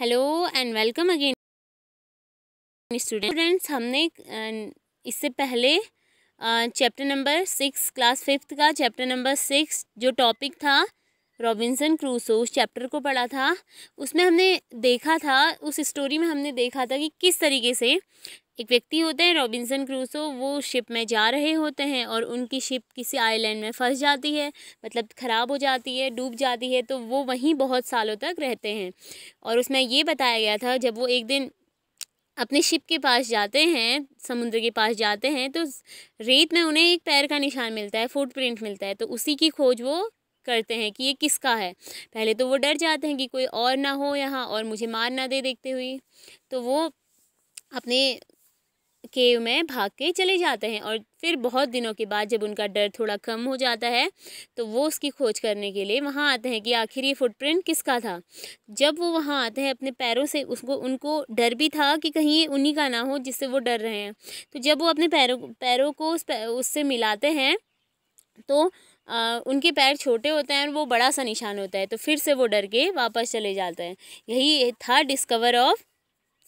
hello and welcome again students हमने um, इससे पहले chapter number six class fifth का चैप्टर नंबर सिक्स जो टॉपिक था रॉबिन्सन क्रूसो उस चैप्टर को पढ़ा था उसमें हमने देखा था उस स्टोरी में हमने देखा था कि किस तरीके से एक व्यक्ति होते हैं रॉबिन्सन क्रूसो वो शिप में जा रहे होते हैं और उनकी शिप किसी आइलैंड में फंस जाती है मतलब ख़राब हो जाती है डूब जाती है तो वो वहीं बहुत सालों तक रहते हैं और उसमें ये बताया गया था जब वो एक दिन अपने शिप के पास जाते हैं समुद्र के पास जाते हैं तो रेत में उन्हें एक पैर का निशान मिलता है फुटप्रिंट मिलता है तो उसी की खोज वो करते हैं कि ये किसका है पहले तो वो डर जाते हैं कि कोई और ना हो यहाँ और मुझे मार ना दे देखते हुए तो वो अपने केव में भाग के चले जाते हैं और फिर बहुत दिनों के बाद जब उनका डर थोड़ा कम हो जाता है तो वो उसकी खोज करने के लिए वहाँ आते हैं कि आखिर ये फुटप्रिंट किसका था जब वो वहाँ आते हैं अपने पैरों से उसको उनको डर भी था कि कहीं ये उन्हीं का ना हो जिससे वो डर रहे हैं तो जब वो अपने पैरों पैरों को उस उससे मिलाते हैं तो आ, उनके पैर छोटे होते हैं और वो बड़ा सा निशान होता है तो फिर से वो डर के वापस चले जाते हैं यही था डिस्कवर ऑफ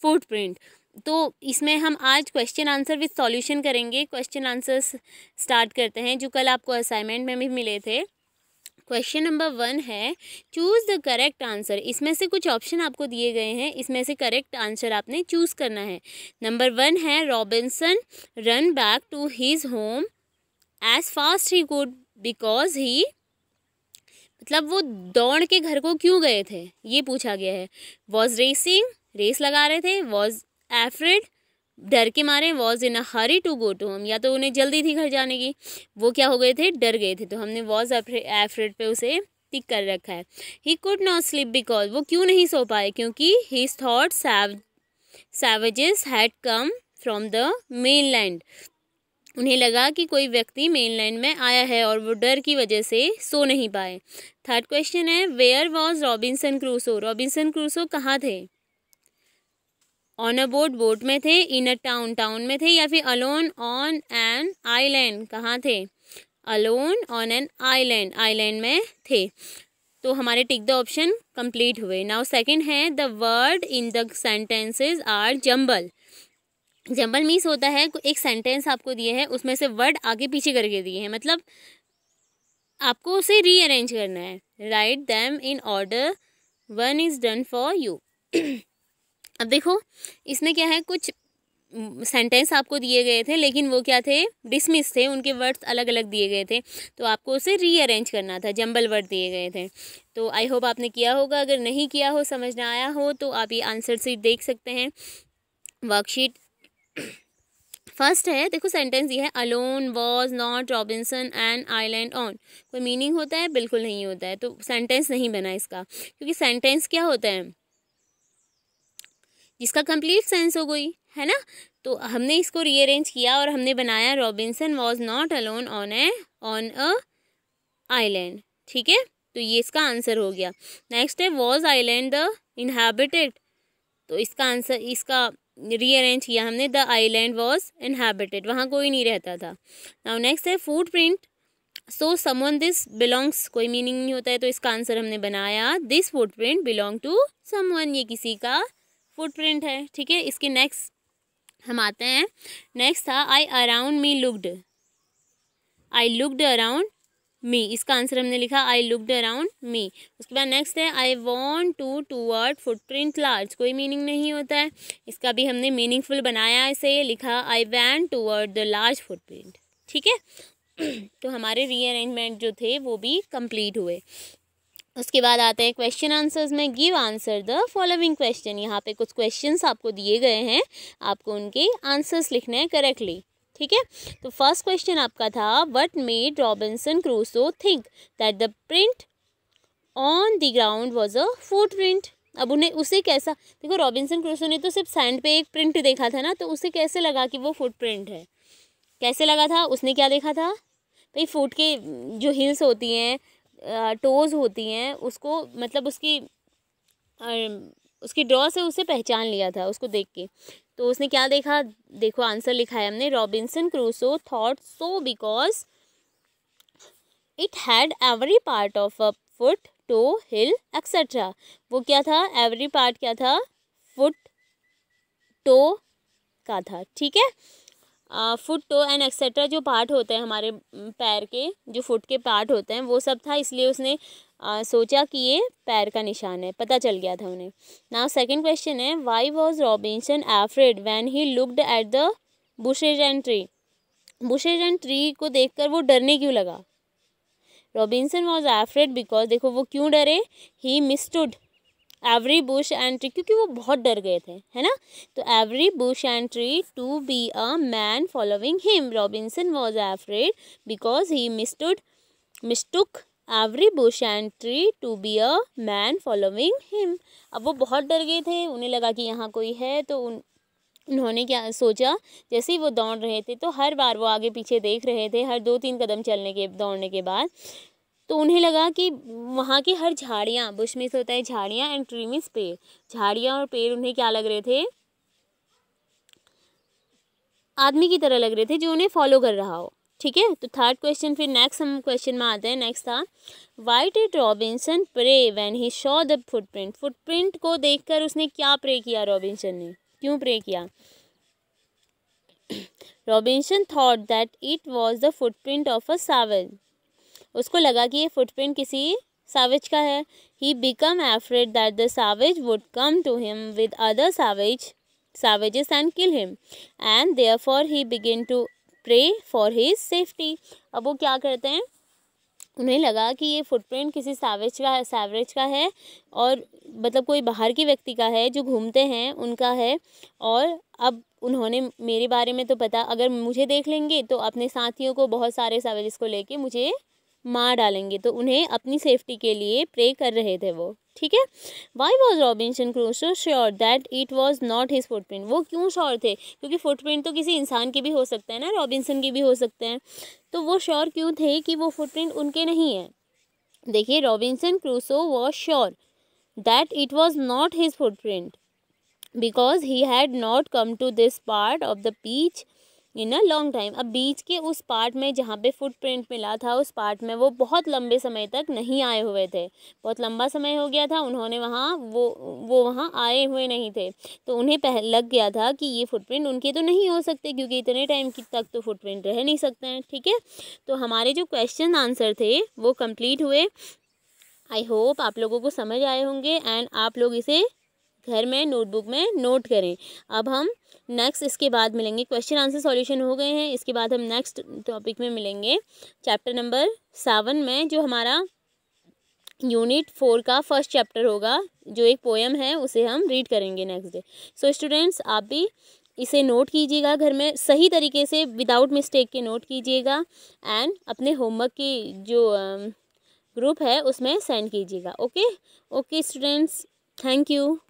फुटप्रिंट तो इसमें हम आज क्वेश्चन आंसर विद सॉल्यूशन करेंगे क्वेश्चन आंसर्स स्टार्ट करते हैं जो कल आपको असाइनमेंट में भी मिले थे क्वेश्चन नंबर वन है चूज़ द करेक्ट आंसर इसमें से कुछ ऑप्शन आपको दिए गए हैं इसमें से करेक्ट आंसर आपने चूज़ करना है नंबर वन है Robinson ran back to his home as fast he could because he मतलब वो दौड़ के घर को क्यों गए थे ये पूछा गया है वॉज रेसिंग रेस लगा रहे थे वॉज एफ्रिड डर के मारे was in a hurry to go to home या तो उन्हें जल्दी थी घर जाने की वो क्या हो गए थे डर गए थे तो हमने वॉज एफ्रिड पे उसे टिक कर रखा है he could not sleep because वो क्यों नहीं सो पाए क्योंकि he thought savages had come from the mainland उन्हें लगा कि कोई व्यक्ति मेनलैंड में आया है और वो डर की वजह से सो नहीं पाए थर्ड क्वेश्चन है where was Robinson Crusoe Robinson Crusoe कहाँ थे ऑन अ बोट बोट में थे इन अ टाउन टाउन में थे या फिर अलोन ऑन एन आईलैंड कहाँ थे alone on an island island में थे तो हमारे टिक द ऑप्शन कंप्लीट हुए नाउ सेकंड है the word in the sentences are jumble example मीस होता है एक सेंटेंस आपको दिए है उसमें से वर्ड आगे पीछे करके दिए हैं मतलब आपको उसे रीअरेंज करना है write them in order one is done for you अब देखो इसमें क्या है कुछ सेंटेंस आपको दिए गए थे लेकिन वो क्या थे डिसमिस थे उनके वर्ड्स अलग अलग दिए गए थे तो आपको उसे रीअरेंज करना था जंबल वर्ड दिए गए थे तो आई होप आपने किया होगा अगर नहीं किया हो समझ ना आया हो तो आप ये आंसर सीट देख सकते हैं वर्कशीट फर्स्ट है देखो सेंटेंस ये है alone was not Robinson and island on कोई मीनिंग होता है बिल्कुल नहीं होता है तो सेंटेंस नहीं बना इसका क्योंकि सेंटेंस क्या होता है जिसका कंप्लीट सेंस हो गई है ना तो हमने इसको रीअरेंज किया और हमने बनाया Robinson was not alone on a on a island ठीक है तो ये इसका आंसर हो गया नेक्स्ट है वॉज आईलैंड द इनहेबिटेड तो इसका आंसर इसका रीअरेंज किया हमने द आईलैंड वॉज इनहेबिटेड वहाँ कोई नहीं रहता था नाउ नेक्स्ट है foot print so someone this belongs कोई मीनिंग नहीं होता है तो इसका आंसर हमने बनाया this foot print belong to someone ये किसी का फूड प्रिंट है ठीक है इसके नेक्स्ट हम आते हैं नेक्स्ट था I around me looked I looked around me इसका आंसर हमने लिखा आई लुकड अराउंड मी उसके बाद नेक्स्ट है I want to foot footprint large कोई मीनिंग नहीं होता है इसका भी हमने मीनिंगफुल बनाया इसे लिखा I when word the large footprint ठीक है तो हमारे रीअरेंजमेंट जो थे वो भी कंप्लीट हुए उसके बाद आते हैं क्वेश्चन आंसर्स में give answer the following question यहाँ पे कुछ क्वेश्चंस आपको दिए गए हैं आपको उनके आंसर्स लिखने हैं करेक्टली ठीक है तो फर्स्ट क्वेश्चन आपका था what made Robinson Crusoe think that the print on the ground was a foot print अब उन्हें उसे कैसा देखो रॉबिन्सन क्रूसो ने तो सिर्फ सैंड पे एक प्रिंट देखा था ना तो उसे कैसे लगा कि वो फुट प्रिंट है कैसे लगा था उसने क्या देखा था भाई फुट के जो हिल्स होती हैं टोज़ होती हैं उसको मतलब उसकी उसकी ड्रॉ से उसे पहचान लिया था उसको देख के तो उसने क्या देखा देखो आंसर लिखा है हमने Robinson Crusoe thought so because it had every part of a foot toe heel etcetera वो क्या था एवरी पार्ट क्या था फुट टो का था ठीक है फुट टो एंड एक्सेट्रा जो पार्ट होते हैं हमारे पैर के जो फुट के पार्ट होते हैं वो सब था इसलिए उसने आ, सोचा कि ये पैर का निशान है पता चल गया था उन्हें नाउ सेकंड क्वेश्चन है why was Robinson afraid when he looked at the bushes and tree bushes and tree को देखकर वो डरने क्यों लगा रॉबिन्सन वॉज एफ्रेड बिकॉज देखो वो क्यों डरे he mistook every bush and tree क्योंकि वो बहुत डर गए थे है ना तो every bush and tree to be a man following him Robinson was afraid because he mistook mistook every bush and tree to be a man following him अब वो बहुत डर गए थे उन्हें लगा कि यहाँ कोई है तो उन उन्होंने क्या सोचा जैसे ही वो दौड़ रहे थे तो हर बार वो आगे पीछे देख रहे थे हर दो तीन कदम चलने के दौड़ने के बाद तो उन्हें लगा कि वहाँ की हर झाड़ियाँ बुश में होता है झाड़ियाँ एंड ट्री पेड़ झाड़ियाँ और पेड़ उन्हें क्या लग रहे थे आदमी की तरह लग रहे थे जो उन्हें फॉलो कर रहा हो ठीक है तो थर्ड क्वेश्चन फिर नेक्स्ट हम क्वेश्चन में आते हैं नेक्स्ट था why did Robinson pray when he saw the footprint footprint को देखकर उसने क्या प्रे किया रॉबिन्सन ने क्यों प्रे किया Robinson thought that it was the footprint of a savage उसको लगा कि ये फुटप्रिंट किसी सावेज का है he became afraid that the savage would come to him with other savage and kill him and therefore he begin to pray for his safety अब वो क्या करते हैं उन्हें लगा कि ये फुटप्रिंट किसी सावेज का सावरेज का है और मतलब कोई बाहर के व्यक्ति का है जो घूमते हैं उनका है और अब उन्होंने मेरे बारे में तो पता अगर मुझे देख लेंगे तो अपने साथियों को बहुत सारे सावरेज को लेके मुझे मार डालेंगे तो उन्हें अपनी सेफ्टी के लिए प्रे कर रहे थे वो ठीक है why was Robinson Crusoe sure that it was not his footprint वो क्यों श्योर थे क्योंकि फुटप्रिंट तो किसी इंसान के भी हो सकते हैं ना रॉबिनसन के भी हो सकते हैं तो वो श्योर क्यों थे कि वो फुटप्रिंट उनके नहीं है देखिए Robinson Crusoe was sure that it was not his footprint because he had not come to this part of the beach in a long time अब बीच के उस पार्ट में जहाँ पे फुटप्रिंट मिला था उस पार्ट में वो बहुत लंबे समय तक नहीं आए हुए थे बहुत लंबा समय हो गया था उन्होंने वहाँ वो वो वहाँ आए हुए नहीं थे तो उन्हें पह लग गया था कि ये फुटप्रिंट उनके तो नहीं हो सकते क्योंकि इतने टाइम तक तो फुटप्रिंट रह नहीं सकते हैं ठीक है तो हमारे जो क्वेश्चन आंसर थे वो कम्प्लीट हुए आई होप आप लोगों को समझ आए होंगे एंड आप लोग इसे घर में नोटबुक में नोट करें अब हम नेक्स्ट इसके बाद मिलेंगे क्वेश्चन आंसर सॉल्यूशन हो गए हैं इसके बाद हम नेक्स्ट टॉपिक में मिलेंगे चैप्टर नंबर सेवन में जो हमारा यूनिट फोर का फर्स्ट चैप्टर होगा जो एक पोएम है उसे हम रीड करेंगे नेक्स्ट डे सो स्टूडेंट्स आप भी इसे नोट कीजिएगा घर में सही तरीके से विदाउट मिस्टेक के नोट कीजिएगा एंड अपने होमवर्क की जो ग्रुप um, है उसमें सेंड कीजिएगा okay okay students thank you